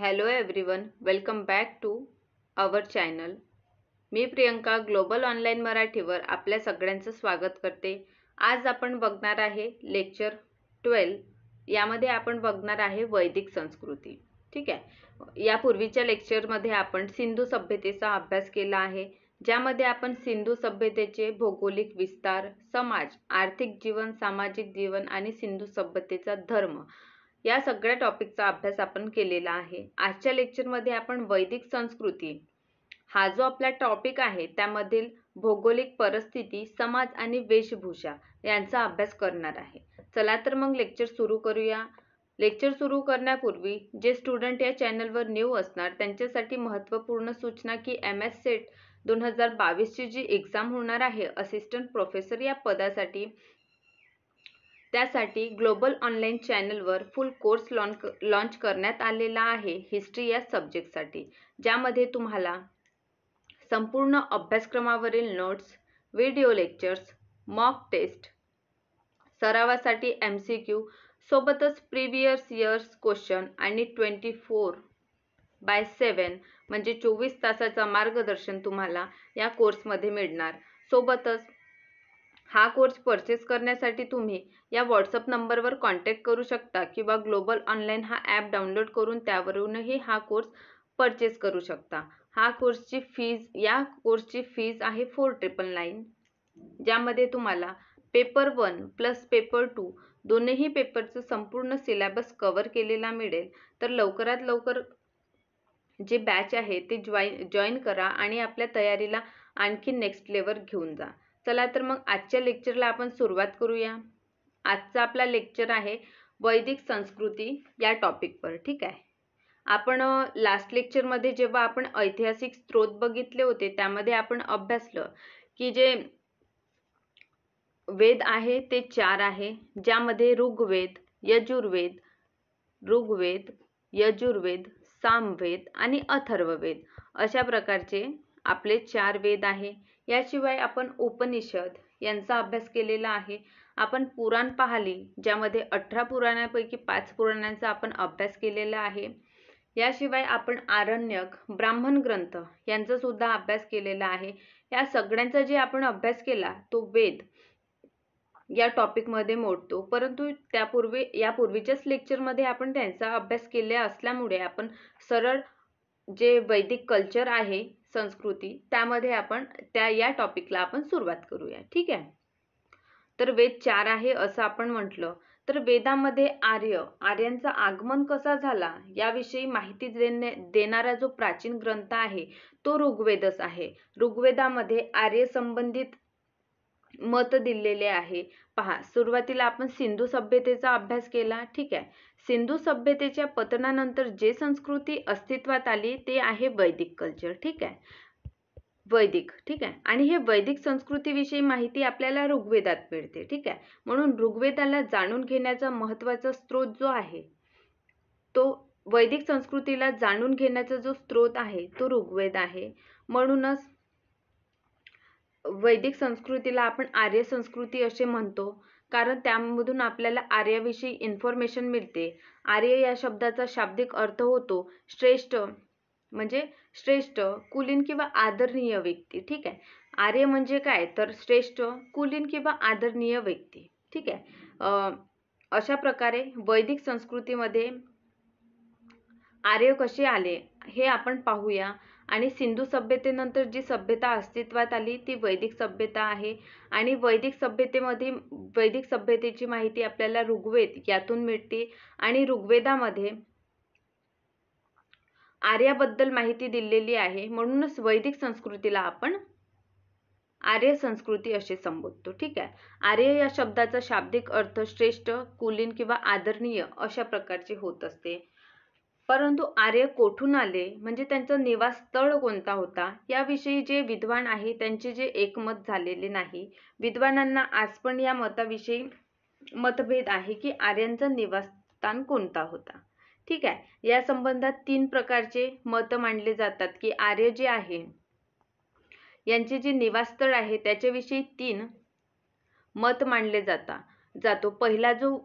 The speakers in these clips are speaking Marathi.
hello everyone welcome back to our channel मी प्रियंका ग्लोबल ऑनलाईन मराठीवर आपल्या सगळ्यांचं स्वागत करते आज आपण बघणार आहे लेक्चर ट्वेल्व यामध्ये आपण बघणार आहे वैदिक संस्कृती ठीक आहे यापूर्वीच्या लेक्चरमध्ये आपण सिंधू सभ्यतेचा अभ्यास केला आहे ज्यामध्ये आपण सिंधू सभ्यतेचे भौगोलिक विस्तार समाज आर्थिक जीवन सामाजिक जीवन आणि सिंधू सभ्यतेचा धर्म या सगळ्या टॉपिकचा अभ्यास आपण केलेला आहे आजच्या लेक्चरमध्ये आपण वैदिक संस्कृती हा जो आपला टॉपिक आहे त्यामधील भौगोलिक परिस्थिती समाज आणि वेशभूषा यांचा अभ्यास करणार आहे चला तर मग लेक्चर सुरू करूया लेक्चर सुरू करण्यापूर्वी जे स्टुडंट या चॅनलवर न्यू असणार त्यांच्यासाठी महत्त्वपूर्ण सूचना की एम एस सेट दोन हजार बावीसची जी एक्झाम होणार आहे असिस्टंट प्रोफेसर या पदासाठी त्यासाठी ग्लोबल ऑनलाईन चॅनलवर फुल कोर्स लॉन्च लॉन्च करण्यात आलेला आहे हिस्ट्री या सब्जेक्टसाठी ज्यामध्ये तुम्हाला संपूर्ण अभ्यासक्रमावरील notes video lectures mock test सरावासाठी एम सी क्यू सोबतच प्रिव्हियस इयर्स क्वेश्चन आणि ट्वेंटी फोर बाय सेवन म्हणजे चोवीस तासाचा मार्गदर्शन तुम्हाला या कोर्समध्ये मिळणार सोबतच हा कोर्स पर्चेस करण्यासाठी तुम्ही या व्हॉट्सअप नंबरवर कॉन्टॅक्ट करू शकता किंवा ग्लोबल ऑनलाईन हा ॲप डाउनलोड करून त्यावरूनही हा कोर्स पर्चेस करू शकता हा कोर्सची फीज या कोर्सची फीज आहे फोर ट्रिपल नाईन ज्यामध्ये तुम्हाला paper one plus paper two दोन्ही पेपरचं संपूर्ण सिलेबस कवर केलेला मिळेल तर लवकरात लवकर जे बॅच आहे ते जॉईन जॉईन करा आणि आपल्या तयारीला आणखी नेक्स्ट लेवल घेऊन जा चला तर मग आजच्या लेक्चरला आपण सुरुवात करूया आजचा आपला लेक्चर आहे वैदिक संस्कृती या टॉपिकवर ठीक आहे आपण लास्ट लेक्चरमध्ये जेव्हा आपण ऐतिहासिक स्त्रोत बघितले होते त्यामध्ये आपण अभ्यासलं की जे वेद आहे ते चार आहे ज्यामध्ये ऋग्वेद यजुर्वेद ऋग्वेद यजुर्वेद सामवेद आणि अथर्ववेद अशा प्रकारचे आपले चार वेद आहे याशिवाय आपण उपनिषद यांचा अभ्यास केलेला आहे आपण पुराण पाहिले ज्यामध्ये अठरा पुराणांपैकी पाच पुराणांचा आपण अभ्यास केलेला आहे याशिवाय आपण आरण्यक ब्राह्मण ग्रंथ यांचा सुद्धा अभ्यास केलेला आहे या सगळ्यांचा जे आपण अभ्यास केला तो वेद या टॉपिकमध्ये मोडतो परंतु त्यापूर्वी यापूर्वीच्याच लेक्चरमध्ये आपण त्यांचा अभ्यास केला असल्यामुळे आपण सरळ जे वैदिक कल्चर आहे संस्कृती त्यामध्ये आपण त्या या टॉपिकला आपण सुरुवात करूया ठीक आहे तर वेद चार आहे असं आपण म्हटलं तर वेदामध्ये आर्य आर्यांचा आगमन कसा झाला याविषयी माहिती देणे देणारा जो प्राचीन ग्रंथ आहे तो ऋग्वेदच आहे ऋग्वेदामध्ये आर्य संबंधित मत दिलेले आहे पहा सुरुवातीला आपण सिंधू सभ्यतेचा अभ्यास केला ठीक आहे सिंधू सभ्यतेच्या पतनानंतर जे संस्कृती अस्तित्वात आली ते आहे वैदिक कल्चर ठीक आहे वैदिक ठीक आहे आणि हे वैदिक संस्कृतीविषयी माहिती आपल्याला ऋग्वेदात मिळते ठीक आहे म्हणून ऋग्वेदाला जाणून घेण्याचा महत्त्वाचा स्रोत जो आहे तो वैदिक संस्कृतीला जाणून घेण्याचा जो स्रोत आहे तो ऋग्वेद आहे म्हणूनच वैदिक संस्कृतीला आपण आर्य संस्कृती असे म्हणतो कारण त्यामधून आपल्याला आर्याविषयी इन्फॉर्मेशन मिळते आर्य या शब्दाचा शाब्दिक अर्थ होतो श्रेष्ठ म्हणजे श्रेष्ठ कुलीन किंवा आदरणीय व्यक्ती ठीक आहे आर्य म्हणजे काय तर श्रेष्ठ कुलीन किंवा आदरणीय व्यक्ती ठीक आहे अशा प्रकारे वैदिक संस्कृतीमध्ये आर्य कसे आले हे आपण पाहूया आणि सिंधू सभ्यतेनंतर जी सभ्यता अस्तित्वात आली ती वैदिक सभ्यता आहे आणि वैदिक सभ्यतेमध्ये वैदिक सभ्यतेची माहिती आपल्याला ऋग्वेद यातून मिळते आणि ऋग्वेदामध्ये आर्याबद्दल माहिती दिलेली आहे म्हणूनच वैदिक संस्कृतीला आपण आर्य संस्कृती असे संबोधतो ठीक आहे आर्य या शब्दाचा शाब्दिक अर्थ श्रेष्ठ कुलीन किंवा आदरणीय अशा प्रकारचे होत असते परंतु आर्य कोठून आले म्हणजे त्यांचं निवासस्थळ कोणता होता याविषयी जे विद्वान आहे त्यांचे जे एकमत झालेले नाही विद्वानांना आज पण या मताविषयी मतभेद आहे की आर्यांचं निवासस्थान कोणता होता ठीक आहे या संबंधात तीन प्रकारचे मत मांडले जातात की आर्य जे आहे यांचे जे निवासस्थळ आहे त्याच्याविषयी तीन मत मांडले जाता जातो पहिला जो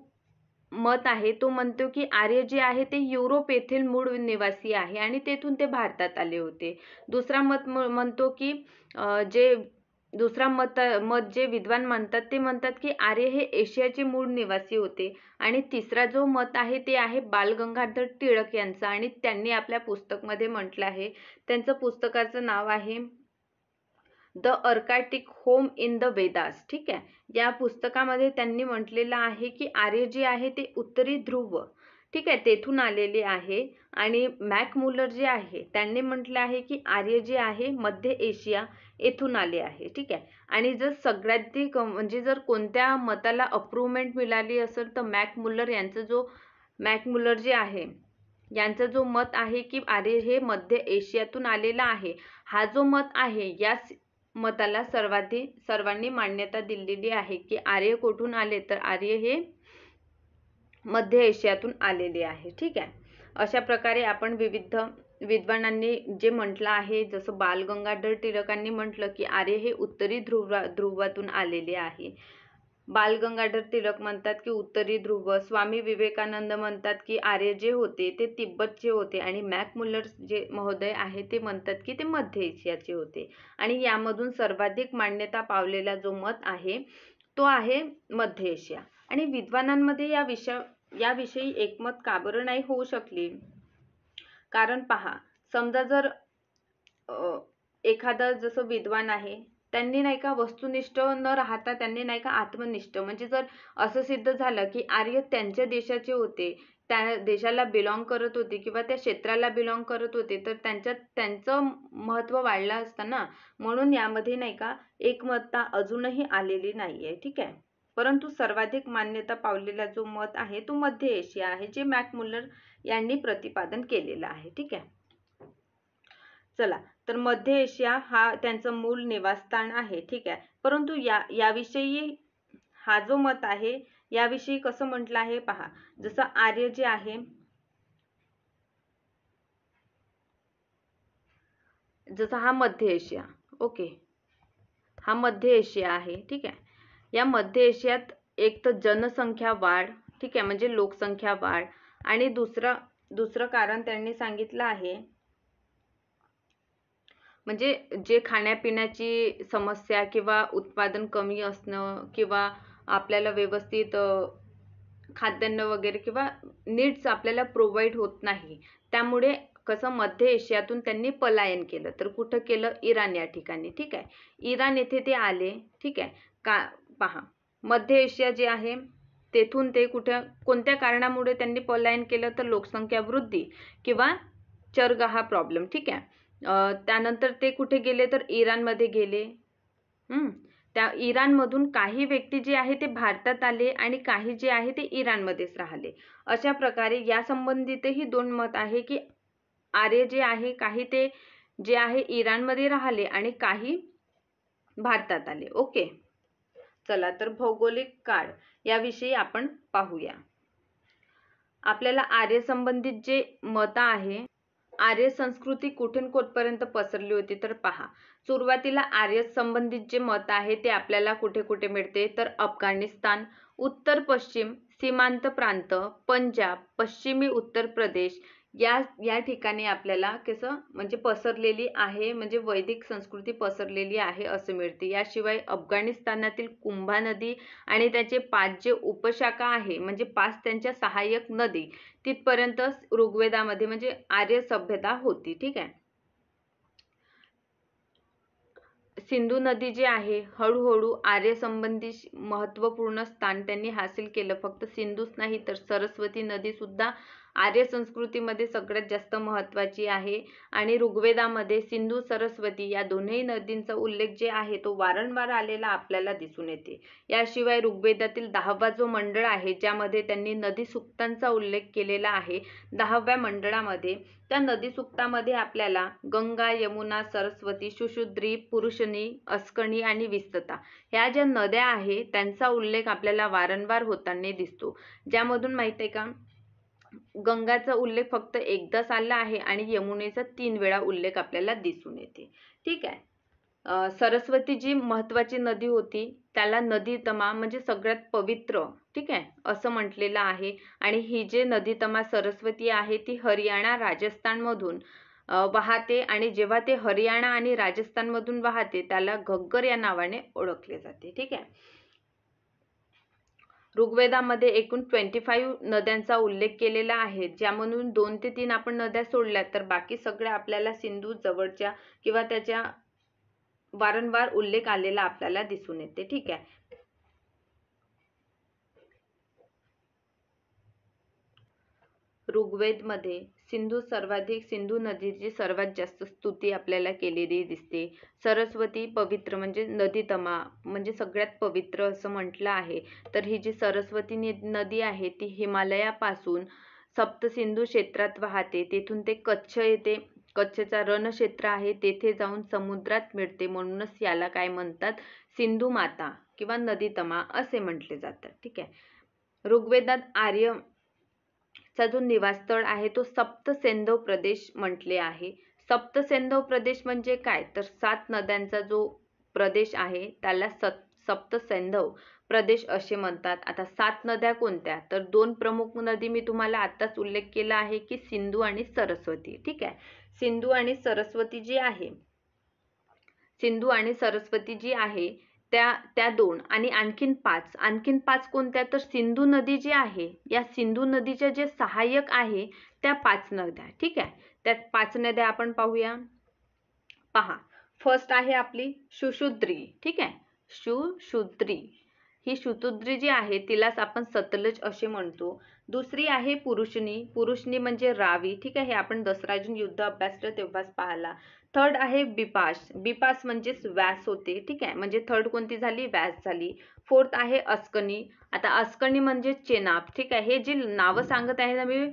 मत आहे तो म्हणतो की आर्य जे आहे ते युरोप येथील मूळ निवासी आहे आणि तेथून ते भारतात आले होते दुसरा मत म्हणतो की जे दुसरा मत मत जे विद्वान म्हणतात ते म्हणतात की आर्य हे एशियाचे मूळ निवासी होते आणि तिसरा जो मत आहे ते आहे बालगंगाधर टिळक यांचा आणि त्यांनी आपल्या पुस्तकमध्ये म्हटलं आहे त्यांचं पुस्तकाचं नाव आहे the Arctic home in the Vedas ठीक आहे या पुस्तकामध्ये त्यांनी म्हटलेलं आहे की आर्य जे आहे ते उत्तरी ध्रुव ठीक आहे तेथून आलेले आहे आणि मॅकमुलर जे आहे त्यांनी म्हटलं आहे की आर्य जे आहे मध्य एशिया येथून आले आहे ठीक आहे आणि जर सगळ्यात ती म्हणजे जर कोणत्या मताला अप्रुव्हमेंट मिळाली असेल तर मॅकमुलर यांचा जो मॅकमुलर जे आहे यांचा जो मत आहे की आर्य हे मध्य एशियातून आलेला आहे हा जो मत आहे या मताला सर्वाधिक सर्वांनी मान्यता दिलेली आहे की आर्य कुठून आले तर आर्य हे मध्य एशियातून आलेले आहे ठीक आहे अशा प्रकारे आपण विविध विद्वानांनी जे म्हटलं आहे जसं बालगंगाधर टिळकांनी म्हटलं की आर्य हे उत्तरी ध्रुवा ध्रुवातून आलेले आहे बालगंगाधर टिळक म्हणतात की उत्तरी ध्रुव, स्वामी विवेकानंद म्हणतात की आर्य जे होते ते तिब्बतचे होते आणि मॅक मुलर जे महोदय आहे ते म्हणतात की ते मध्य एशियाचे होते आणि यामधून सर्वाधिक मान्यता पावलेला जो मत आहे तो आहे मध्य एशिया आणि विद्वानांमध्ये या विषय याविषयी एकमत का नाही होऊ शकली कारण पहा समजा जर एखादा जसं विद्वान आहे त्यांनी नाही का वस्तुनिष्ठ न राहता त्यांनी नाही का आत्मनिष्ठ म्हणजे जर असं सिद्ध झालं की आर्य त्यांच्या देशाचे होते त्या देशाला बिलॉंग करत होते किंवा त्या क्षेत्राला बिलॉंग करत होते तर त्यांच्या त्यांचं महत्त्व वाढलं असतं ना म्हणून यामध्ये नाही का एकमतता अजूनही आलेली नाही आहे ठीक आहे परंतु सर्वाधिक मान्यता पावलेला जो मत आहे तो मध्य एशिया आहे जे मॅक मॅकमुलर यांनी प्रतिपादन केलेलं आहे ठीक आहे चला तर मध्य एशिया हा त्यांचं मूळ निवासस्थान आहे ठीक आहे परंतु या याविषयी हा जो मत आहे याविषयी कसं म्हटलं आहे पहा जसं आर्य जे आहे जसा हा मध्य एशिया ओके हा मध्य एशिया आहे ठीक आहे या मध्य एशियात एक तर जनसंख्या वाढ ठीक आहे म्हणजे लोकसंख्या वाढ आणि दुसरं दुसरं कारण त्यांनी सांगितलं आहे म्हणजे जे खाण्यापिण्याची समस्या किंवा उत्पादन कमी असणं किंवा आपल्याला व्यवस्थित खाद्यान्न वगैरे किंवा नीड्स आपल्याला प्रोव्हाइड होत नाही त्यामुळे कसं मध्य एशियातून त्यांनी पलायन केलं तर कुठं केलं इराण या ठिकाणी ठीक आहे इराण येथे ते आले ठीक आहे का पहा मध्य एशिया जे आहे तेथून ते कुठं कोणत्या कारणामुळे त्यांनी पलायन केलं तर लोकसंख्या वृद्धी किंवा चरगा हा प्रॉब्लेम ठीक आहे त्यानंतर ते कुठे गेले तर इराणमध्ये गेले त्या इराणमधून काही व्यक्ती जे आहे ते भारतात आले आणि काही जे आहे ते इराणमध्येच राहिले अशा प्रकारे या संबंधितही दोन मत आहे की आर्य जे आहे काही ते जे आहे इराणमध्ये राहिले आणि काही भारतात आले ओके चला तर भौगोलिक काळ याविषयी आपण पाहूया आपल्याला आर्य संबंधित जे मतं आहे आर्य संस्कृती कुठून कुठपर्यंत पसरली होती तर पहा सुरुवातीला आर्य संबंधित जे मत आहे ते आपल्याला कुठे कुठे मिळते तर अफगाणिस्तान उत्तर पश्चिम सीमांत प्रांत पंजाब पश्चिमी उत्तर प्रदेश या या ठिकाणी आपल्याला कसं म्हणजे पसरलेली आहे म्हणजे वैदिक संस्कृती पसरलेली आहे असं मिळते याशिवाय अफगाणिस्तानातील कुंभा नदी आणि त्याचे पाच जे उपशाखा आहे म्हणजे पाच त्यांच्या सहाय्यक नदी तिथपर्यंत ऋग्वेदामध्ये म्हणजे आर्य सभ्यता होती ठीक आहे सिंधू नदी जी आहे हळूहळू आर्यसंबंधी महत्त्वपूर्ण स्थान त्यांनी हासिल केलं फक्त सिंधूच नाही तर सरस्वती नदी सुद्धा आर्य संस्कृतीमध्ये सगळ्यात जास्त महत्त्वाची आहे आणि ऋग्वेदामध्ये सिंधू सरस्वती या दोन्ही नदींचा उल्लेख जे आहे तो वारंवार आलेला आपल्याला दिसून येते याशिवाय ऋग्वेदातील दहावा जो मंडळ आहे ज्यामध्ये त्यांनी नदी सुक्तांचा उल्लेख केलेला आहे दहाव्या मंडळामध्ये त्या नदी सुक्तामध्ये आपल्याला गंगा यमुना सरस्वती सुशुद्री पुरुषणी अस्कणी आणि विस्तता ह्या ज्या नद्या आहेत त्यांचा उल्लेख आपल्याला वारंवार होताना दिसतो ज्यामधून माहिती आहे का गंगाचा उल्लेख फक्त एकदाच आला आहे आणि यमुनेचा तीन वेळा उल्लेख आपल्याला दिसून येते ठीक आहे सरस्वती जी महत्त्वाची नदी होती त्याला नदीतमा म्हणजे सगळ्यात पवित्र ठीक आहे असं म्हटलेलं आहे आणि ही जे नदीतमा सरस्वती आहे ती हरियाणा राजस्थानमधून वाहते आणि जेव्हा ते हरियाणा आणि राजस्थानमधून वाहते त्याला घग्गर या नावाने ओळखले जाते ठीक आहे ऋग्वेदामध्ये एकूण ट्वेंटी फाईव्ह नद्यांचा उल्लेख केलेला आहे ज्यामधून दोन ते तीन आपण नद्या सोडल्या तर बाकी सगळ्या आपल्याला सिंधू जवळच्या किंवा त्याच्या वारंवार उल्लेख आलेला आपल्याला दिसून येते ठीक आहे ऋग्वेदमध्ये सिंधू सर्वाधिक सिंधू नदीची सर्वात जास्त स्तुती आपल्याला केलेली दिसते सरस्वती पवित्र म्हणजे नदीतमा म्हणजे सगळ्यात पवित्र असं म्हटलं आहे तर ही जी सरस्वती नदी आहे ती हिमालयापासून सप्तसिंधू क्षेत्रात वाहते तेथून ते कच्छ येते कच्छचा रणक्षेत्र आहे तेथे जाऊन समुद्रात मिळते म्हणूनच याला काय म्हणतात सिंधू माता किंवा नदीतमा असे म्हटले जातात ठीक आहे ऋग्वेदात आर्य चा जो निवासस्थळ आहे तो सप्तसेंधव प्रदेश म्हटले आहे सप्तसेंधव प्रदेश म्हणजे काय तर सात नद्यांचा जो प्रदेश आहे त्याला सप्त सप्तसेंधव प्रदेश असे म्हणतात आता सात नद्या कोणत्या तर दोन प्रमुख नदी मी तुम्हाला आताच उल्लेख केला आहे की सिंधू आणि सरस्वती ठीक आहे सिंधू आणि सरस्वती जी आहे सिंधू आणि सरस्वती जी आहे त्या त्या दोन आणि आणखीन पाच आणखीन पाच कोणत्या तर सिंधू नदी जी आहे या सिंधू नदीच्या जे सहाय्यक आहे त्या पाच नद्या ठीक आहे त्या पाच नद्या आपण पाहूया पहा फर्स्ट आहे आपली सुशुद्री ठीक आहे सुशुद्री ही शुतुद्री जी आहे तिलाच आपण सतलज असे म्हणतो दुसरी आहे पुरुषनी पुरुषनी म्हणजे रावी ठीक आहे हे आपण दसराजून युद्ध अभ्यासलं तेव्हाच पाहिला थर्ड आहे बिपास बिपास म्हणजेच व्यास होते ठीक आहे म्हणजे थर्ड कोणती झाली व्यास झाली फोर्थ आहे अस्कनी आता अस्कनी म्हणजे चेनाब ठीक आहे हे जे नावं सांगत आहे ना मी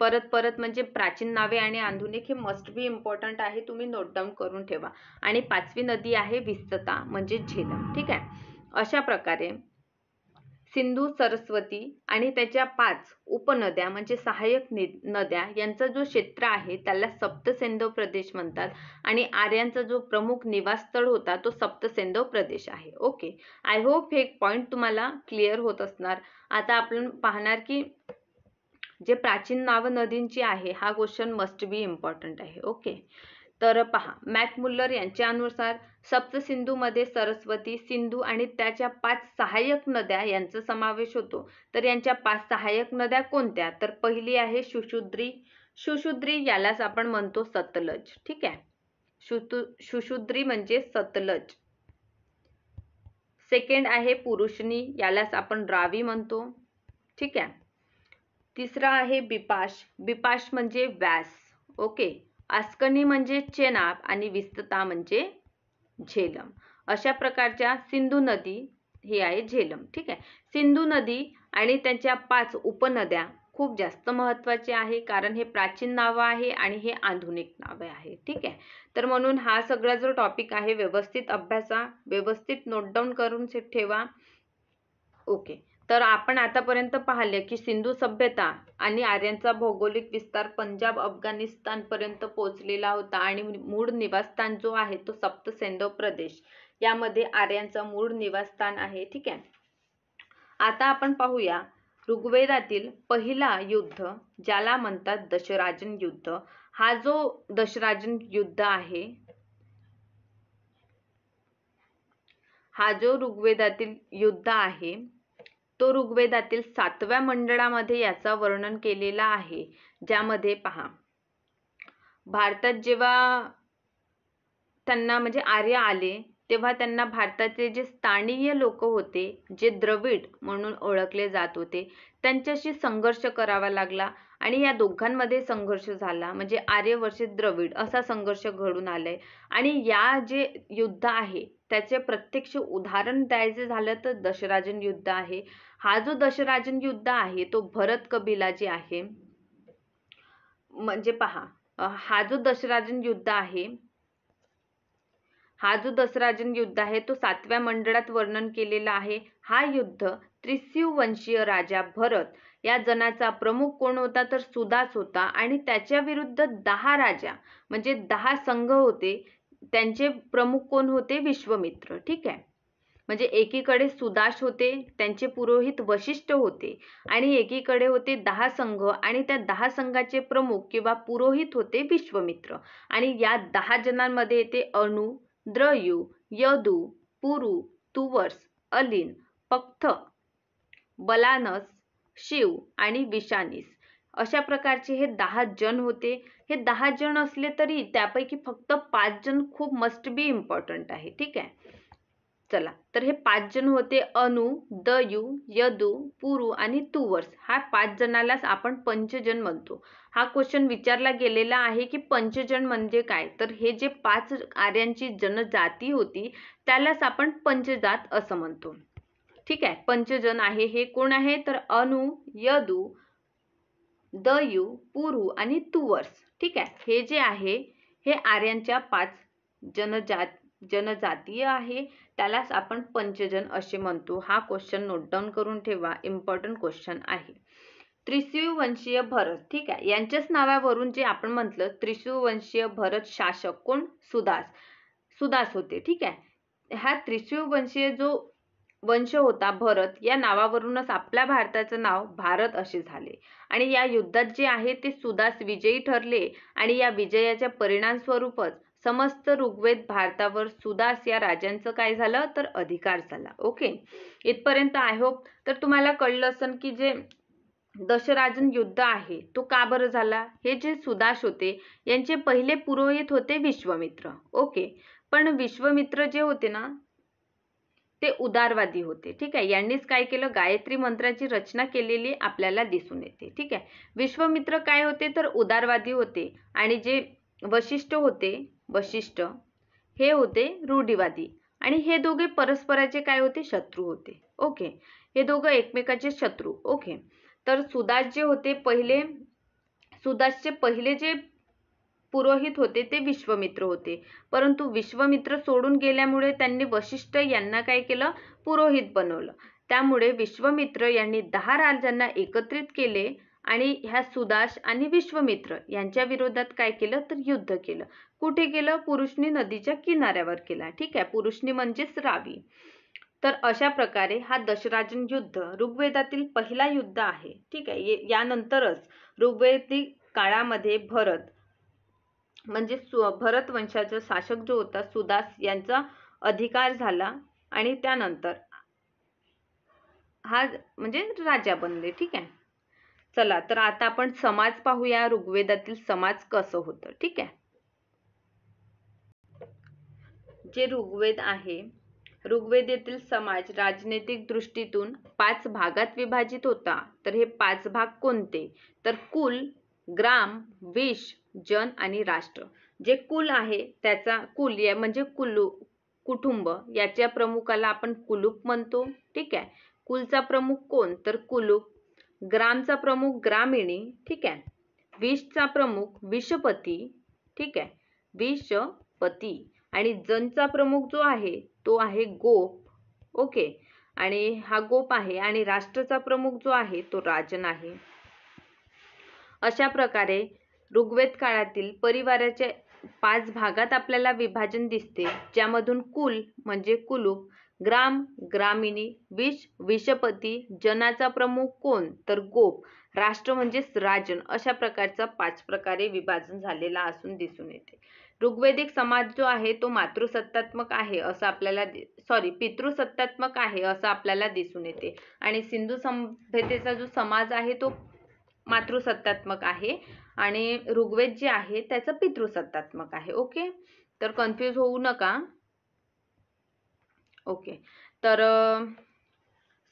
परत परत म्हणजे प्राचीन नावे आणि आंधुनिक हे मस्ट बी इम्पॉर्टंट आहे तुम्ही नोट डाऊन करून ठेवा आणि पाचवी नदी आहे विस्तता म्हणजे झेलम ठीक आहे अशा प्रकारे सिंधू सरस्वती आणि त्याच्या पाच उपनद्या म्हणजे सहाय्यक नद्या यांचा जो क्षेत्र आहे त्याला सप्तसेंधव प्रदेश म्हणतात आणि आर्यांचा जो प्रमुख निवासस्थळ होता तो सप्तसेंधव प्रदेश आहे ओके आय होप हे पॉईंट तुम्हाला क्लिअर होत असणार आता आपण पाहणार की जे प्राचीन नाव नदींची आहे हा क्वेश्चन मस्ट बी इम्पॉर्टंट आहे ओके तर पहा मॅकमुल्लर यांच्यानुसार सप्तसिंधूमध्ये सरस्वती सिंधू आणि त्याच्या पाच सहाय्यक नद्या यांचा समावेश होतो तर यांच्या पाच सहाय्यक नद्या कोणत्या तर पहिली आहे शुशुद्री शुशुद्री यालाच आपण म्हणतो सतलज ठीक आहे शुशुद्री म्हणजे सतलज सेकंड आहे पुरुषनी यालाच आपण रावी म्हणतो ठीक आहे तिसरा आहे बिपाश बिपाश म्हणजे व्यास ओके आस्कनी म्हणजे चेनाब आणि विस्तता म्हणजे झेलम अशा प्रकारच्या सिंधू नदी ही आहे झेलम ठीक आहे सिंधू नदी आणि त्यांच्या पाच उपनद्या खूप जास्त महत्त्वाचे आहे कारण हे प्राचीन नावं आहे आणि हे आधुनिक नावे आहे ठीक आहे तर म्हणून हा सगळा जो टॉपिक आहे व्यवस्थित अभ्यासा व्यवस्थित नोट डाऊन करून ठेवा ओके तर आपण आतापर्यंत पाहिले की सिंधू सभ्यता आणि आर्यांचा भौगोलिक विस्तार पंजाब अफगाणिस्तान पर्यंत पोहोचलेला होता आणि मूळ निवासस्थान जो आहे तो सप्तसेंदो प्रदेश यामध्ये आर्यांचा मूळ निवासस्थान आहे ठीक आहे आता आपण पाहूया ऋग्वेदातील पहिला युद्ध ज्याला म्हणतात दशराजन युद्ध हा जो दशराजन युद्ध आहे हा जो ऋग्वेदातील युद्ध आहे तो ऋग्वेदातील सातव्या मंडळामध्ये याचा वर्णन केलेला आहे ज्यामध्ये पहा भारतात जेव्हा त्यांना म्हणजे आर्य आले तेव्हा त्यांना भारताचे जे स्थानीय लोक होते जे द्रविड म्हणून ओळखले जात होते त्यांच्याशी संघर्ष करावा लागला आणि या दोघांमध्ये संघर्ष झाला म्हणजे आर्य वर्सेस द्रविड असा संघर्ष घडून आलाय आणि या जे युद्ध आहे त्याचे प्रत्यक्ष उदाहरण द्यायचे झालं तर दशराजन युद्ध आहे हा जो दशराजन युद्ध आहे तो भरत कबिला जे आहे म्हणजे पहा हा जो दशराजन युद्ध आहे हा जो दशराजन युद्ध आहे तो सातव्या मंडळात वर्णन केलेला आहे हा युद्ध त्रिस्यू वंशीय राजा भरत या जनाचा प्रमुख कोण होता तर सुदास होता आणि त्याच्या विरुद्ध दहा राजा म्हणजे दहा संघ होते त्यांचे प्रमुख कोण होते विश्वमित्र ठीक आहे म्हणजे एकीकडे सुदास होते त्यांचे पुरोहित वशिष्ठ होते आणि एकीकडे होते दहा संघ आणि त्या दहा संघाचे प्रमुख किंवा पुरोहित होते विश्वमित्र आणि या दहा जणांमध्ये येते अणु द्रयु यदू पुरु तुवर्स अलीन पक्थ बलानस शिव आणि विषाणीस अशा प्रकारचे हे दहा जण होते हे दहा जण असले तरी त्यापैकी फक्त पाच जण खूप मस्ट बी इम्पॉर्टंट आहे ठीक आहे चला तर हे पाच जण होते अनु दयू यदू पुरु आणि तुवर्स हा पाच जणालाच आपण पंचजन म्हणतो हा क्वेश्चन विचारला गेलेला आहे की पंचजन म्हणजे काय तर हे जे पाच आर्यांची जनजाती होती त्यालाच आपण पंचजात असं म्हणतो ठीक आहे पंचजन आहे हे कोण आहे तर अनु यदु दयु पुरु आणि तुवर्स ठीक आहे हे जे आहे हे आर्यांच्या पाच जनजात जनजातीय आहे त्यालाच आपण पंचजन असे म्हणतो हा क्वेश्चन नोट डाऊन करून ठेवा इम्पॉर्टंट क्वेश्चन आहे त्रिशूवंशीय भरत ठीक आहे यांच्याच नावावरून जे आपण म्हटलं त्रिशुवंशीय भरत शासक कोण सुदास सुदास होते ठीक आहे हा वंशीय जो वंश होता भरत या नावावरूनच आपल्या भारताचं नाव भारत असे झाले आणि या युद्धात जे आहे ते सुदास विजयी ठरले आणि या विजयाच्या परिणाम स्वरूपच समस्त ऋग्वेद भारतावर सुदास या राजांचं काय झालं तर अधिकार झाला ओके इथपर्यंत आय होप तर तुम्हाला कळलं असेल की जे दशराजन युद्ध आहे तो का बरं झाला हे जे सुदास होते यांचे पहिले पुरोहित होते विश्वामित्र ओके पण विश्वामित्र जे होते ना ते उदारवादी होते ठीक आहे यांनीच काय केलं गायत्री मंत्राची रचना केलेली आपल्याला दिसून येते ठीक आहे विश्वमित्र काय होते तर उदारवादी होते आणि जे वशिष्ठ होते वशिष्ठ हे होते रूढीवादी आणि हे दोघे परस्पराचे काय होते शत्रू होते ओके हे दोघं एकमेकाचे शत्रू ओके तर सुदास जे होते पहिले सुदासचे पहिले जे पुरोहित होते ते विश्वमित्र होते परंतु विश्वमित्र सोडून गेल्यामुळे त्यांनी वशिष्ठ यांना काय केलं पुरोहित बनवलं त्यामुळे विश्वमित्र यांनी दहा राजांना एकत्रित केले आणि ह्या सुदाश आणि विश्वमित्र यांच्या विरोधात काय केलं तर युद्ध केलं कुठे केलं पुरुषणी नदीच्या किनाऱ्यावर केला ठीक आहे पुरुषणी म्हणजेच रावी तर अशा प्रकारे हा दशराजन युद्ध ऋग्वेदातील पहिला युद्ध आहे ठीक आहे यानंतरच ऋग्वेदिक काळामध्ये भरत म्हणजे सु भरत वंशाचा शासक जो होता सुदास यांचा अधिकार झाला आणि त्यानंतर हा म्हणजे राजा बनले ठीक आहे चला तर आता आपण समाज पाहूया ऋग्वेदातील समाज कसं होतं ठीक आहे जे ऋग्वेद आहे ऋग्वेदेतील समाज राजनैतिक दृष्टीतून पाच भागात विभाजित होता तर हे पाच भाग कोणते तर कुल ग्राम विष जन आणि राष्ट्र जे कुल आहे त्याचा कुल या म्हणजे कुलू कुटुंब याच्या प्रमुखाला आपण कुलूप म्हणतो ठीक आहे कुलचा प्रमुख कोण तर कुलूप ग्रामचा प्रमुख ग्रामिणी ठीक आहे विषचा प्रमुख विषपती ठीक आहे विषपती आणि जनचा प्रमुख जो आहे तो आहे गोप ओके आणि हा गोप आहे आणि राष्ट्रचा प्रमुख जो आहे तो राजन आहे अशा प्रकारे ऋग्वेद काळातील परिवाराचे पाच भागात आपल्याला विभाजन दिसते ज्यामधून कुल म्हणजे कुलूप ग्राम ग्रामिणी विष विषपती जनाचा प्रमुख कोण तर गोप राष्ट्र म्हणजे राजन अशा प्रकारचा पाच प्रकारे विभाजन झालेला असून दिसून येते ऋग्वेदिक समाज जो आहे तो मातृसत्तात्मक आहे असं आपल्याला सॉरी पितृसत्तात्मक आहे असं आपल्याला दिसून येते आणि सिंधू सभ्यतेचा जो समाज आहे तो मातृसत्तात्मक आहे आणि ऋग्वेद जे आहे त्याचं पितृसत्तात्मक आहे ओके तर कन्फ्यूज होऊ नका ओके तर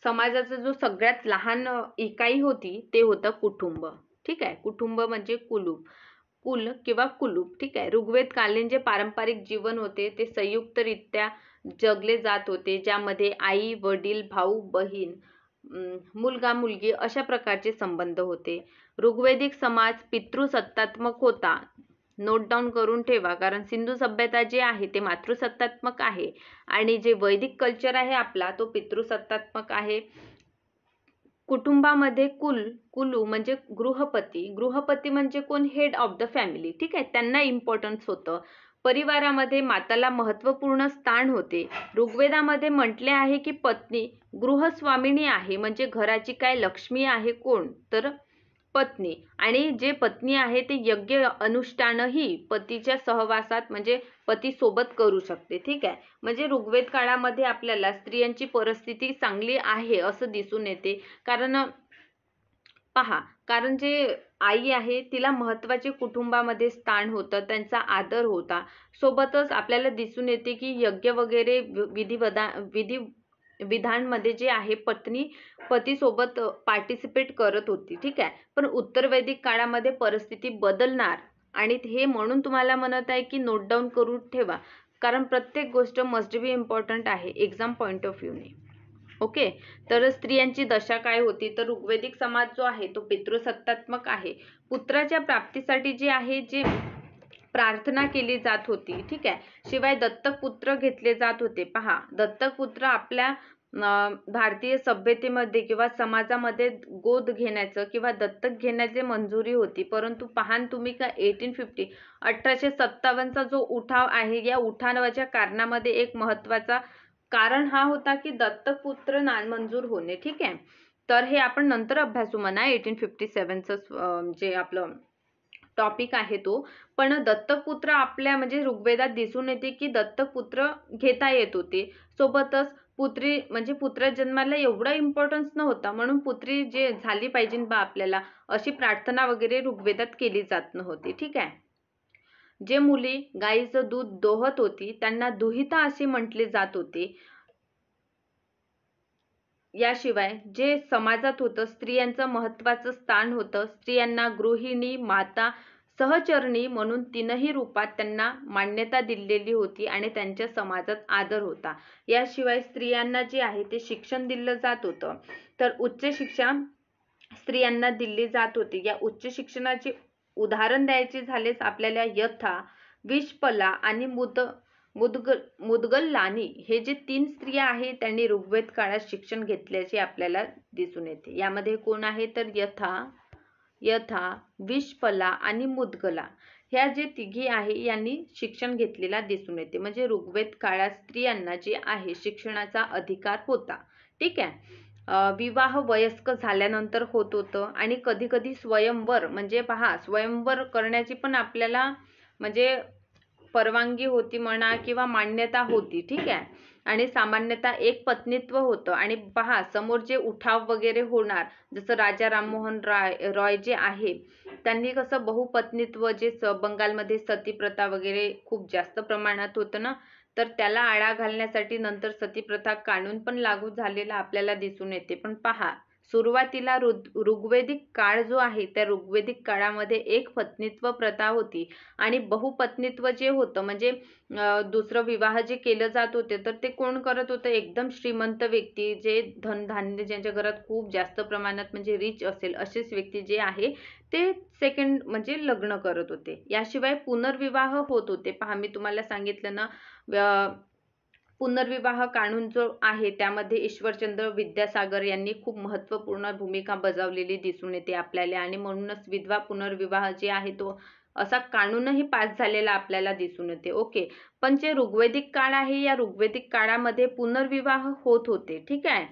समाजाचा जो सगळ्यात लहान इकाई होती ते होतं कुटुंब ठीक आहे कुटुंब म्हणजे कुलूप कुल किंवा कुलूप ठीक आहे ऋग्वेदकालीन जे पारंपरिक जीवन होते ते संयुक्तरित्या जगले जात होते ज्यामध्ये आई वडील भाऊ बहीण मुलगा मुलगी अशा प्रकारचे संबंध होते ऋग्वेदिक समाज पितृसत्तात्मक होता नोट डाऊन करून ठेवा कारण सिंधू सभ्यता जे आहे ते मातृसत्तात्मक आहे आणि जे वैदिक कल्चर आहे आपला तो पितृसत्तात्मक आहे कुटुंबामध्ये कुल कुलू म्हणजे गृहपती गृहपती म्हणजे कोण हेड ऑफ द फॅमिली ठीक आहे त्यांना इम्पॉर्टन्स होतं परिवारामध्ये माताला महत्त्वपूर्ण स्थान होते ऋग्वेदामध्ये म्हटले आहे की पत्नी गृहस्वामिनी आहे म्हणजे घराची काय लक्ष्मी आहे कोण तर पत्नी आणि जे पत्नी आहे ते यज्ञ अनुष्ठानही पतीच्या सहवासात म्हणजे पती सोबत करू शकते ठीक आहे म्हणजे ऋग्वेद काळामध्ये आपल्याला स्त्रियांची परिस्थिती चांगली आहे असं दिसून येते कारण पहा कारण जे आई आहे तिला महत्वाचे कुटुंबामध्ये स्थान होतं त्यांचा आदर होता सोबतच आपल्याला दिसून येते की यज्ञ वगैरे विधिवदा विधी विधानमध्ये जे आहे पत्नी पती सोबत पार्टिसिपेट करत होती ठीक आहे पण उत्तर वैदिक काळामध्ये परिस्थिती बदलणार आणि हे म्हणून तुम्हाला म्हणत आहे की नोट डाऊन करून ठेवा कारण प्रत्येक गोष्ट मस्ट बी इम्पॉर्टंट आहे एक्झाम पॉईंट ऑफ ने ओके तर स्त्रियांची दशा काय होती तर ऋग्वेदिक समाज जो आहे तो पितृसत्तात्मक आहे पुत्राच्या प्राप्तीसाठी जे आहे जे प्रार्थना केली जात होती ठीक आहे शिवाय दत्तक पुत्र घेतले जात होते पहा दत्तक पुत्र आपल्या भारतीय सभ्यतेमध्ये किंवा समाजामध्ये गोद घेण्याचं किंवा दत्तक घेण्याची मंजुरी होती परंतु पहान तुम्ही का एटीन फिफ्टी अठराशे सत्तावन्नचा जो उठाव आहे या उठावाच्या कारणामध्ये एक महत्त्वाचा कारण हा होता की दत्तक पुत्र नामंजूर होणे ठीक आहे तर हे आपण नंतर अभ्यासू म्हणा एटीन फिफ्टी सेवनचं जे आपलं टॉपिक आहे तो पण दत्तपुत्र आपल्या म्हणजे ऋग्वेदात दिसून येते की पुत्र घेता येत होते सोबतच पुत्री म्हणजे पुत्र जन्माला एवढा इम्पॉर्टन्स नव्हता म्हणून पुत्री जे झाली पाहिजे बा आपल्याला अशी प्रार्थना वगैरे ऋग्वेदात केली जात नव्हती ठीक आहे जे मुली गाईचं दूध दोहत होती त्यांना दुहिता असे म्हटले जात होते याशिवाय जे समाजात होतं स्त्रियांचं महत्त्वाचं स्थान होतं स्त्रियांना गृहिणी माता सहचरणी म्हणून तीनही रूपात त्यांना मान्यता दिलेली होती आणि त्यांच्या समाजात आदर होता याशिवाय स्त्रियांना जे आहे ते शिक्षण दिलं जात होतं तर उच्च शिक्षा स्त्रियांना दिली जात होती या उच्च शिक्षणाचे उदाहरण द्यायचे झालेस आपल्याला यथा विषपला आणि मुद मुदगल मुदगल लानी हे जे तीन स्त्रिया आहे त्यांनी ऋग्वेद काळात शिक्षण घेतल्याचे आपल्याला दिसून येते यामध्ये कोण आहे तर यथा यथा विषपला आणि मुदगला ह्या जे तिघी आहे यांनी शिक्षण घेतलेला दिसून येते म्हणजे ऋग्वेद काळात स्त्रियांना जे आहे शिक्षणाचा अधिकार होता ठीक आहे विवाह वयस्क झाल्यानंतर होत होतं आणि कधीकधी स्वयंवर म्हणजे पहा स्वयंवर करण्याची पण आपल्याला म्हणजे परवानगी होती म्हणा किंवा मान्यता होती ठीक आहे आणि सामान्यतः एक पत्नीत्व होतं आणि पहा समोर जे उठाव वगैरे होणार जसं राजा राममोहन राय रॉय जे आहे त्यांनी कसं बहुपत्नीत्व जे स बंगालमध्ये सतीप्रथा वगैरे खूप जास्त प्रमाणात होतं ना तर त्याला आळा घालण्यासाठी नंतर सतीप्रथा कानून पण लागू झालेला आपल्याला दिसून येते पण पहा सुरुवातीला ऋ ऋग्वेदिक काळ जो आहे त्या ऋग्वेदिक काळामध्ये एक पत्नीत्व प्रथा होती आणि बहुपत्नीत्व जे होतं म्हणजे दुसरं विवाह जे केलं जात होते तर ते कोण करत होतं एकदम श्रीमंत व्यक्ती जे धनधान्य ज्यांच्या घरात खूप जास्त प्रमाणात म्हणजे रिच असेल असेच व्यक्ती जे आहे ते सेकंड म्हणजे लग्न करत होते याशिवाय पुनर्विवाह होत होते पहा मी तुम्हाला सांगितलं ना पुनर्विवाह कानून जो आहे त्यामध्ये ईश्वरचंद्र विद्यासागर यांनी खूप महत्त्वपूर्ण भूमिका बजावलेली दिसून येते आपल्याला आणि म्हणूनच विधवा पुनर्विवाह जे आहे तो असा कानूनही पास झालेला आपल्याला दिसून येते ओके पण जे ऋग्वेदिक काळ आहे या ऋग्वेदिक काळामध्ये पुनर्विवाह होत होते ठीक आहे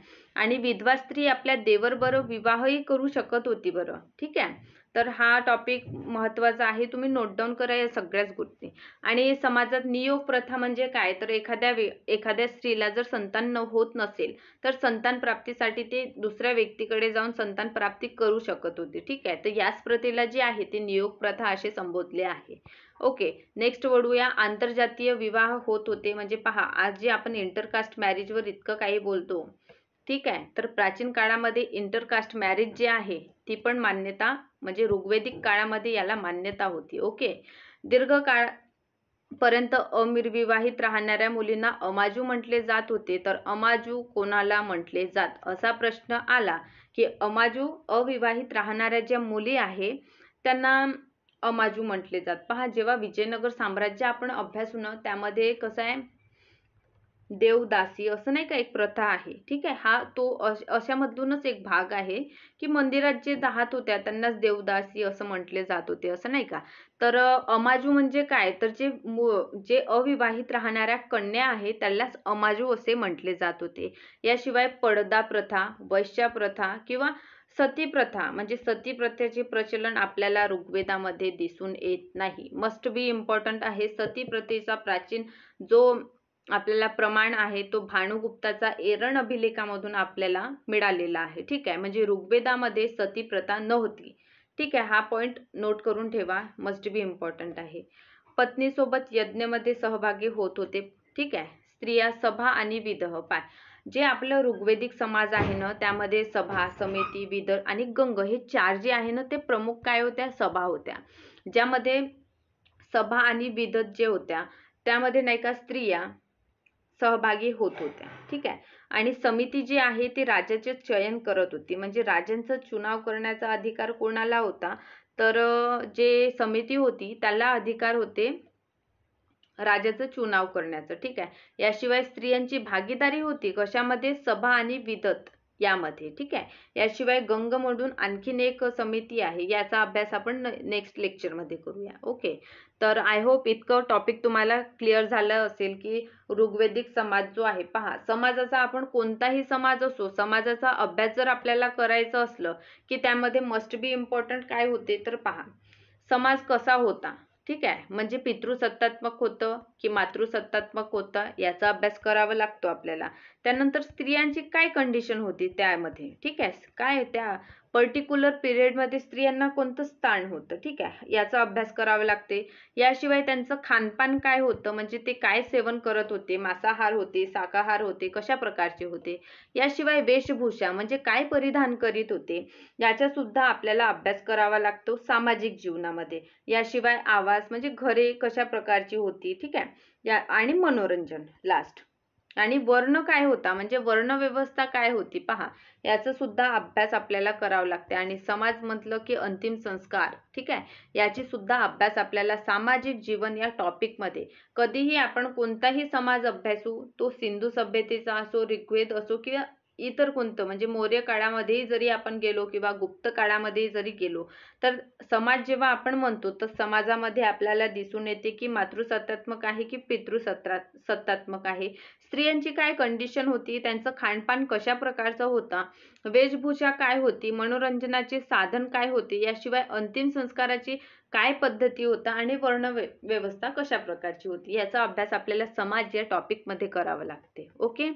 आणि विधवा स्त्री आपल्या देवर देवरबरोबर विवाहही करू शकत होती बरं ठीक आहे तर हा टॉपिक महत्त्वाचा आहे तुम्ही नोट डाऊन करा या सगळ्याच गोष्टी आणि समाजात नियोग प्रथा म्हणजे काय तर एखाद्या एखाद्या स्त्रीला जर संतान न होत नसेल तर संतान प्राप्तीसाठी ते दुसऱ्या व्यक्तीकडे जाऊन संतान प्राप्ती करू शकत होती ठीक आहे तर याच प्रथेला जे आहे ते नियोग प्रथा असे संबोधले आहे ओके नेक्स्ट वळूया आंतरजातीय विवाह होत होते म्हणजे पहा आज जे आपण इंटरकास्ट मॅरेजवर इतकं काही बोलतो ठीक आहे तर प्राचीन काळामध्ये इंटरकास्ट मॅरेज जे आहे ती पण मान्यता म्हणजे ऋग्वेदिक काळामध्ये याला मान्यता होती ओके दीर्घकाळ पर्यंत अमिर्विवाहित राहणाऱ्या मुलींना अमाजू म्हटले जात होते तर अमाजू कोणाला म्हटले जात असा प्रश्न आला की अमाजू अविवाहित राहणाऱ्या ज्या मुली आहे त्यांना अमाजू म्हटले जात पहा जेव्हा विजयनगर साम्राज्य आपण अभ्यासून त्यामध्ये कसं आहे देवदासी असं नाही का एक प्रथा आहे ठीक आहे हा तो अशा अशामधूनच एक भाग आहे की मंदिरात जे राहत होत्या त्यांनाच देवदासी असं म्हटले जात होते असं नाही का तर अमाजू म्हणजे काय तर जे जे अविवाहित राहणाऱ्या कन्या आहे त्यांनाच अमाजू असे म्हटले जात होते याशिवाय पडदा प्रथा वैश्या प्रथा किंवा सती प्रथा म्हणजे सती प्रथेचे प्रचलन आपल्याला ऋग्वेदामध्ये दिसून येत नाही मस्ट बी इम्पॉर्टंट आहे सती प्रथेचा प्राचीन जो आपल्याला प्रमाण आहे तो भानुगुप्ताचा एरण अभिलेखामधून आपल्याला मिळालेला आहे ठीक आहे म्हणजे ऋग्वेदामध्ये सती प्रथा नव्हती ठीक आहे हा पॉईंट नोट करून ठेवा मस्ट बी इम्पॉर्टंट आहे पत्नीसोबत यज्ञमध्ये सहभागी होत होते ठीक आहे स्त्रिया सभा आणि विदह पाय जे आपलं ऋग्वेदिक समाज आहे ना त्यामध्ये सभा समिती विदर आणि गंग हे चार जे आहे ना ते प्रमुख काय होत्या सभा होत्या ज्यामध्ये सभा आणि विदत जे होत्या त्यामध्ये नाही का स्त्रिया सहभागी होत होत्या ठीक आहे आणि समिती जी आहे ती राजाचे चयन करत होती म्हणजे राजांचा चुनाव करण्याचा अधिकार कोणाला होता तर जे समिती होती त्याला अधिकार होते राजाचं चुनाव करण्याचं ठीक आहे याशिवाय स्त्रियांची भागीदारी होती कशामध्ये सभा आणि विदत यामध्ये ठीक आहे याशिवाय गंग म्हणून आणखीन एक समिती आहे याचा अभ्यास आपण नेक्स्ट लेक्चरमध्ये करूया ओके तर आय होप इतकं टॉपिक तुम्हाला क्लिअर झालं असेल की ऋग्वेदिक समाज जो आहे पहा समाजाचा आपण कोणताही समाज असो समाजाचा अभ्यास जर आपल्याला करायचं असलं की त्यामध्ये मस्ट बी इम्पॉर्टंट काय होते तर पहा समाज कसा होता ठीक आहे म्हणजे पितृसत्तात्मक होतं की मातृसत्तात्मक होतं याचा अभ्यास करावा लागतो आपल्याला त्यानंतर स्त्रियांची काय कंडिशन होती त्यामध्ये ठीक आहे काय त्या पर्टिक्युलर पिरियडमध्ये स्त्रियांना कोणतं स्थान होतं ठीक आहे याचा अभ्यास करावा लागते याशिवाय त्यांचं खानपान काय होतं म्हणजे ते काय सेवन करत होते मांसाहार होते शाकाहार होते कशा प्रकारचे होते याशिवाय वेशभूषा म्हणजे काय परिधान करीत होते सुद्धा आपल्याला अभ्यास करावा लागतो सामाजिक जीवनामध्ये याशिवाय आवाज म्हणजे घरे कशा प्रकारची होती ठीक आहे या आणि मनोरंजन लास्ट आणि वर्ण काय होता म्हणजे वर्ण व्यवस्था काय होती पहा याचा सुद्धा अभ्यास आपल्याला करावा लागते आणि समाज म्हटलं की अंतिम संस्कार ठीक आहे याची सुद्धा अभ्यास आपल्याला सामाजिक जीवन या टॉपिक मध्ये कधीही आपण कोणताही समाज अभ्यासू तो सिंधू सभ्यतेचा असो ऋग्वेद असो किंवा इतर कोणतं म्हणजे मौर्य काळामध्येही जरी आपण गेलो किंवा गुप्त काळामध्येही जरी गेलो तर समाज जेव्हा आपण म्हणतो तर समाजामध्ये आपल्याला दिसून येते की मातृसत्तात्मक आहे की पितृसत्तात्मक सत्तात्मक आहे स्त्रियांची काय कंडिशन होती त्यांचं खानपान कशा प्रकारचं होता वेशभूषा काय होती मनोरंजनाचे साधन काय होते याशिवाय अंतिम संस्काराची काय पद्धती होता आणि वर्ण व्यवस्था कशा प्रकारची होती याचा अभ्यास आपल्याला समाज या टॉपिक मध्ये करावा लागते ओके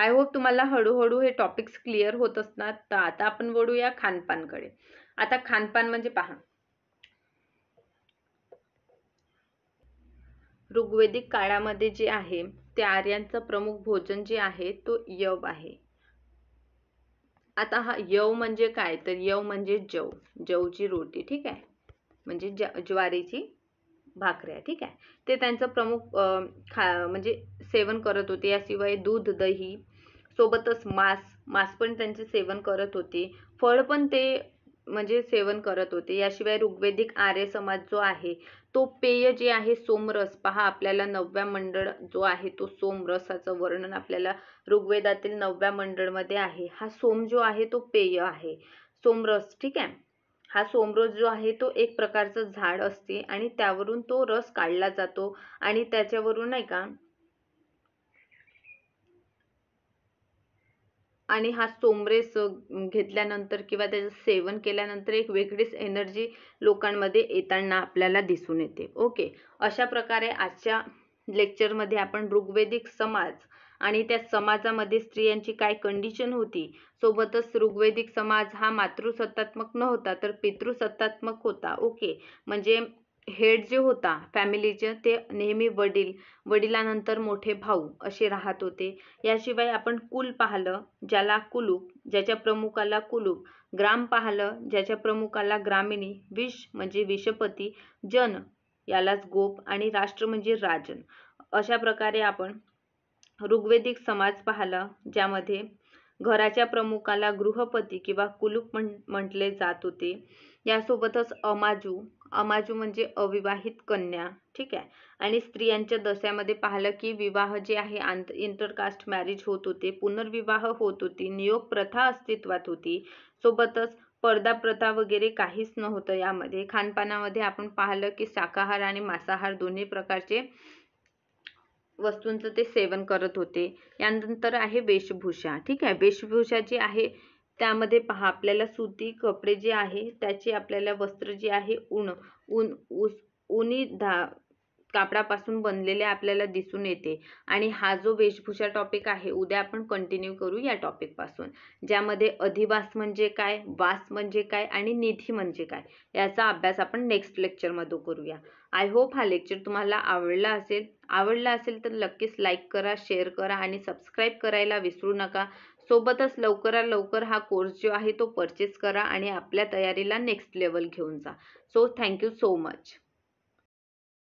आय होप तुम्हाला हळूहळू हे टॉपिक्स क्लिअर होत असणार तर आता आपण वळूया खानपानकडे आता खानपान म्हणजे पहा ऋग्वेदिक काळामध्ये जे आहे ते आर्यांचं प्रमुख भोजन जे आहे तो यव आहे आता हा यव म्हणजे काय तर यव म्हणजे जव जवची रोटी ठीक आहे म्हणजे ज ज्वारीची भाकऱ्या ठीक आहे ते त्यांचं प्रमुख खा म्हणजे सेवन करत होते याशिवाय दूध दही सोबतच मांस मांस पण त्यांचे सेवन करत होते फळ पण ते म्हणजे सेवन करत होते याशिवाय ऋग्वेदिक आर्य समाज जो आहे तो पेय जे आहे सोमरस पहा आपल्याला नवव्या मंडळ जो आहे तो सोम सोमरसाचं वर्णन आपल्याला ऋग्वेदातील नवव्या मंडळमध्ये आहे हा सोम जो आहे तो पेय आहे सोमरस ठीक आहे हा सोमरस जो आहे तो एक प्रकारचं झाड असते आणि त्यावरून तो रस काढला जातो आणि त्याच्यावरून नाही का आणि हा सोमरेस घेतल्यानंतर किंवा त्याचं सेवन केल्यानंतर एक वेगळीच एनर्जी लोकांमध्ये येताना आपल्याला दिसून येते ओके अशा प्रकारे आजच्या लेक्चरमध्ये आपण ऋग्वेदिक समाज आणि त्या समाजामध्ये स्त्रियांची काय कंडिशन होती सोबतच ऋग्वेदिक समाज हा मातृसत्तात्मक नव्हता तर पितृसत्तात्मक होता ओके म्हणजे हेड जे होता फॅमिलीचे ते नेहमी वडील वडिलानंतर मोठे भाऊ असे राहत होते याशिवाय आपण कुल पाहलं ज्याला कुलूप ज्याच्या प्रमुखाला कुलूप ग्राम पाहिलं ज्याच्या प्रमुखाला ग्रामिणी विष म्हणजे विषपती जन यालाच गोप आणि राष्ट्र म्हणजे राजन अशा प्रकारे आपण ऋग्वेदिक समाज पाहिलं ज्यामध्ये घराच्या प्रमुखाला गृहपती किंवा कुलूप म्हण म्हटले जात होते यासोबतच अमाजू अमाजू म्हणजे अविवाहित कन्या ठीक आहे आणि स्त्रियांच्या दशामध्ये पाहिलं की विवाह जे आहे आंत इंटरकास्ट मॅरेज होत होते पुनर्विवाह होत होती नियोग प्रथा अस्तित्वात होती सोबतच पडदा प्रथा वगैरे काहीच नव्हतं यामध्ये खानपानामध्ये आपण पाहिलं की शाकाहार आणि मांसाहार दोन्ही प्रकारचे वस्तूंचं ते सेवन करत होते यानंतर आहे वेशभूषा ठीक आहे वेशभूषा जी आहे त्यामध्ये पहा आपल्याला सुती कपडे जे आहे त्याची आपल्याला वस्त्र जे आहे ऊन ऊन ऊस ऊनी धा कापडापासून बनलेले आपल्याला दिसून येते आणि हा जो वेशभूषा टॉपिक आहे उद्या आपण कंटिन्यू करू या पासून ज्यामध्ये अधिवास म्हणजे काय वास म्हणजे काय आणि निधी म्हणजे काय याचा अभ्यास आपण नेक्स्ट लेक्चर मध्ये करूया आय होप हा लेक्चर तुम्हाला आवडला असेल आवडला असेल तर नक्कीच लाईक करा शेअर करा आणि सबस्क्राईब करायला विसरू नका सोबतच लवकरात लवकर हा कोर्स जो आहे तो परचेस करा आणि आपल्या तयारीला नेक्स्ट लेवल घेऊन जा सो थँक्यू सो मच